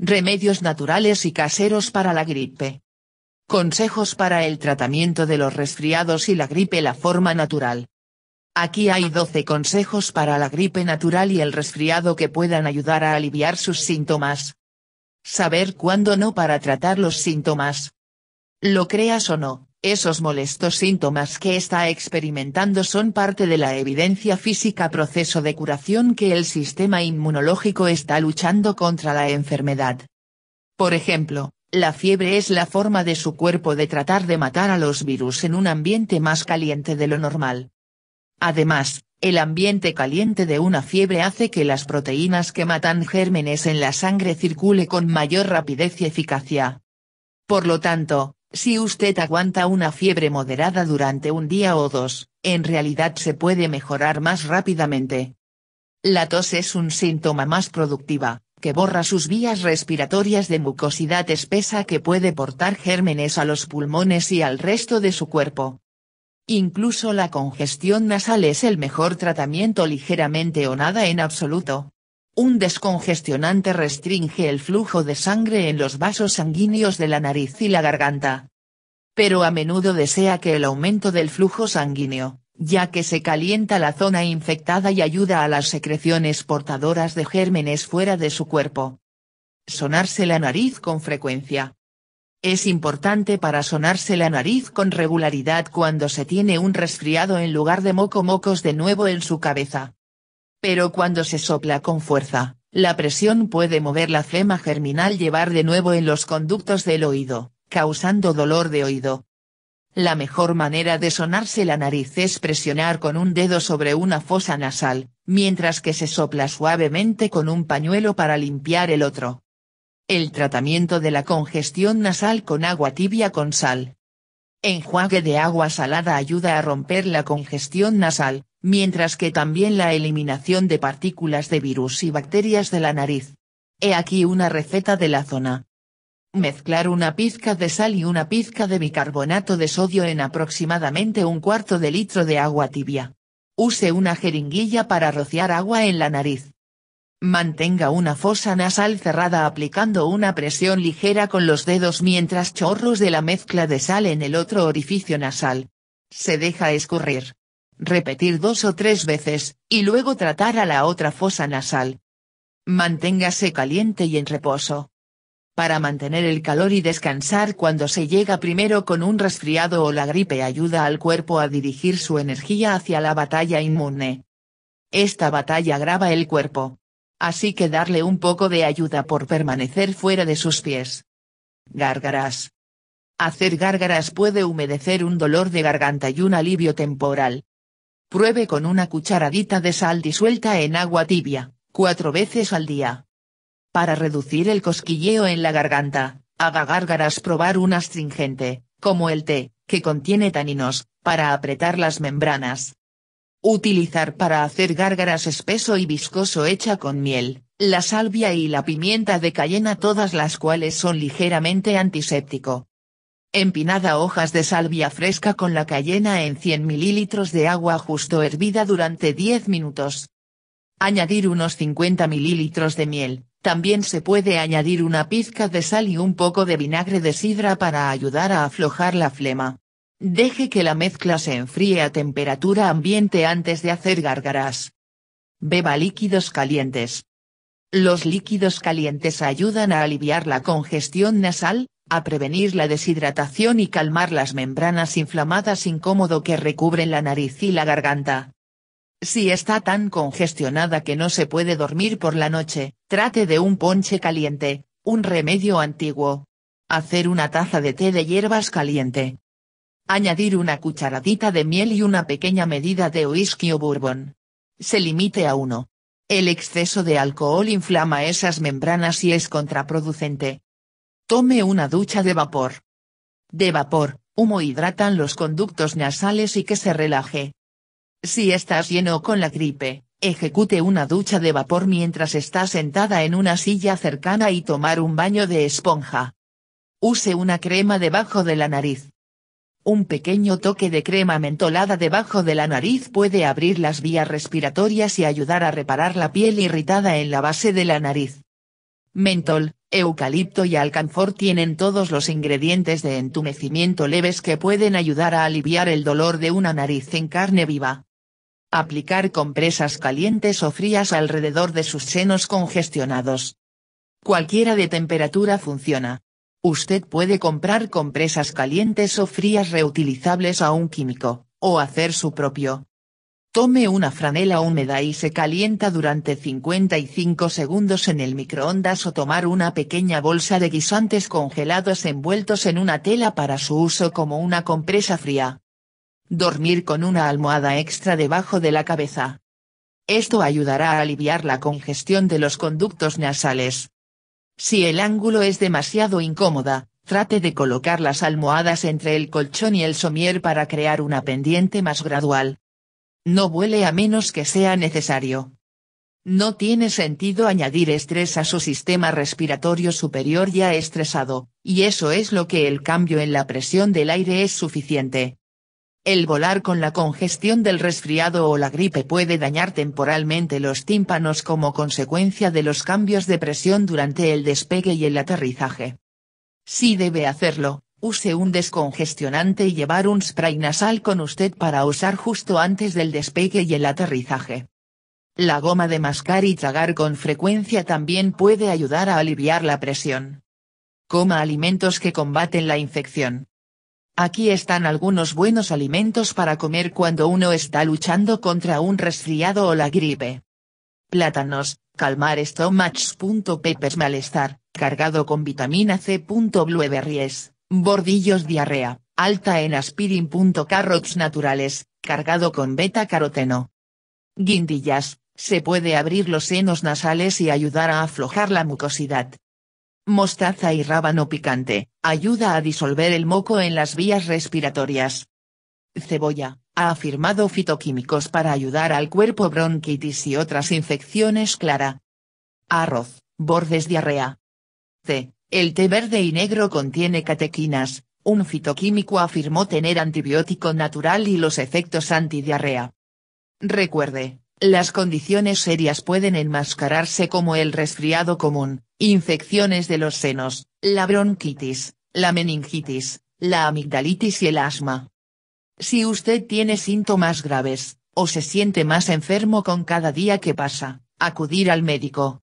Remedios naturales y caseros para la gripe. Consejos para el tratamiento de los resfriados y la gripe la forma natural. Aquí hay 12 consejos para la gripe natural y el resfriado que puedan ayudar a aliviar sus síntomas. Saber cuándo no para tratar los síntomas. Lo creas o no, esos molestos síntomas que está experimentando son parte de la evidencia física proceso de curación que el sistema inmunológico está luchando contra la enfermedad. Por ejemplo, la fiebre es la forma de su cuerpo de tratar de matar a los virus en un ambiente más caliente de lo normal. Además, el ambiente caliente de una fiebre hace que las proteínas que matan gérmenes en la sangre circule con mayor rapidez y eficacia. Por lo tanto, si usted aguanta una fiebre moderada durante un día o dos, en realidad se puede mejorar más rápidamente. La tos es un síntoma más productiva, que borra sus vías respiratorias de mucosidad espesa que puede portar gérmenes a los pulmones y al resto de su cuerpo. Incluso la congestión nasal es el mejor tratamiento ligeramente o nada en absoluto. Un descongestionante restringe el flujo de sangre en los vasos sanguíneos de la nariz y la garganta. Pero a menudo desea que el aumento del flujo sanguíneo, ya que se calienta la zona infectada y ayuda a las secreciones portadoras de gérmenes fuera de su cuerpo. Sonarse la nariz con frecuencia. Es importante para sonarse la nariz con regularidad cuando se tiene un resfriado en lugar de moco mocos de nuevo en su cabeza pero cuando se sopla con fuerza, la presión puede mover la flema germinal llevar de nuevo en los conductos del oído, causando dolor de oído. La mejor manera de sonarse la nariz es presionar con un dedo sobre una fosa nasal, mientras que se sopla suavemente con un pañuelo para limpiar el otro. El tratamiento de la congestión nasal con agua tibia con sal. Enjuague de agua salada ayuda a romper la congestión nasal, mientras que también la eliminación de partículas de virus y bacterias de la nariz. He aquí una receta de la zona. Mezclar una pizca de sal y una pizca de bicarbonato de sodio en aproximadamente un cuarto de litro de agua tibia. Use una jeringuilla para rociar agua en la nariz. Mantenga una fosa nasal cerrada aplicando una presión ligera con los dedos mientras chorros de la mezcla de sal en el otro orificio nasal. Se deja escurrir repetir dos o tres veces, y luego tratar a la otra fosa nasal. Manténgase caliente y en reposo. Para mantener el calor y descansar cuando se llega primero con un resfriado o la gripe ayuda al cuerpo a dirigir su energía hacia la batalla inmune. Esta batalla agrava el cuerpo. Así que darle un poco de ayuda por permanecer fuera de sus pies. Gárgaras. Hacer gárgaras puede humedecer un dolor de garganta y un alivio temporal. Pruebe con una cucharadita de sal disuelta en agua tibia, cuatro veces al día. Para reducir el cosquilleo en la garganta, haga gárgaras probar un astringente, como el té, que contiene taninos, para apretar las membranas. Utilizar para hacer gárgaras espeso y viscoso hecha con miel, la salvia y la pimienta de cayena todas las cuales son ligeramente antiséptico. Empinada hojas de salvia fresca con la cayena en 100 ml de agua justo hervida durante 10 minutos. Añadir unos 50 ml de miel, también se puede añadir una pizca de sal y un poco de vinagre de sidra para ayudar a aflojar la flema. Deje que la mezcla se enfríe a temperatura ambiente antes de hacer gárgaras. Beba líquidos calientes. Los líquidos calientes ayudan a aliviar la congestión nasal, a prevenir la deshidratación y calmar las membranas inflamadas incómodo que recubren la nariz y la garganta. Si está tan congestionada que no se puede dormir por la noche, trate de un ponche caliente, un remedio antiguo. Hacer una taza de té de hierbas caliente. Añadir una cucharadita de miel y una pequeña medida de whisky o bourbon. Se limite a uno. El exceso de alcohol inflama esas membranas y es contraproducente. Tome una ducha de vapor. De vapor, humo hidratan los conductos nasales y que se relaje. Si estás lleno con la gripe, ejecute una ducha de vapor mientras está sentada en una silla cercana y tomar un baño de esponja. Use una crema debajo de la nariz. Un pequeño toque de crema mentolada debajo de la nariz puede abrir las vías respiratorias y ayudar a reparar la piel irritada en la base de la nariz. Mentol, eucalipto y alcanfor tienen todos los ingredientes de entumecimiento leves que pueden ayudar a aliviar el dolor de una nariz en carne viva. Aplicar compresas calientes o frías alrededor de sus senos congestionados. Cualquiera de temperatura funciona. Usted puede comprar compresas calientes o frías reutilizables a un químico, o hacer su propio, Tome una franela húmeda y se calienta durante 55 segundos en el microondas o tomar una pequeña bolsa de guisantes congelados envueltos en una tela para su uso como una compresa fría. Dormir con una almohada extra debajo de la cabeza. Esto ayudará a aliviar la congestión de los conductos nasales. Si el ángulo es demasiado incómoda, trate de colocar las almohadas entre el colchón y el somier para crear una pendiente más gradual no vuele a menos que sea necesario. No tiene sentido añadir estrés a su sistema respiratorio superior ya estresado, y eso es lo que el cambio en la presión del aire es suficiente. El volar con la congestión del resfriado o la gripe puede dañar temporalmente los tímpanos como consecuencia de los cambios de presión durante el despegue y el aterrizaje. Si debe hacerlo, Use un descongestionante y llevar un spray nasal con usted para usar justo antes del despegue y el aterrizaje. La goma de mascar y tragar con frecuencia también puede ayudar a aliviar la presión. Coma alimentos que combaten la infección. Aquí están algunos buenos alimentos para comer cuando uno está luchando contra un resfriado o la gripe. Plátanos, calmar estomachs. malestar, cargado con vitamina C. Blueberries Bordillos diarrea, alta en aspirin. Carrots naturales, cargado con beta caroteno. Guindillas, se puede abrir los senos nasales y ayudar a aflojar la mucosidad. Mostaza y rábano picante, ayuda a disolver el moco en las vías respiratorias. Cebolla, ha afirmado fitoquímicos para ayudar al cuerpo bronquitis y otras infecciones clara. Arroz, bordes diarrea. C. El té verde y negro contiene catequinas, un fitoquímico afirmó tener antibiótico natural y los efectos antidiarrea. Recuerde, las condiciones serias pueden enmascararse como el resfriado común, infecciones de los senos, la bronquitis, la meningitis, la amigdalitis y el asma. Si usted tiene síntomas graves, o se siente más enfermo con cada día que pasa, acudir al médico.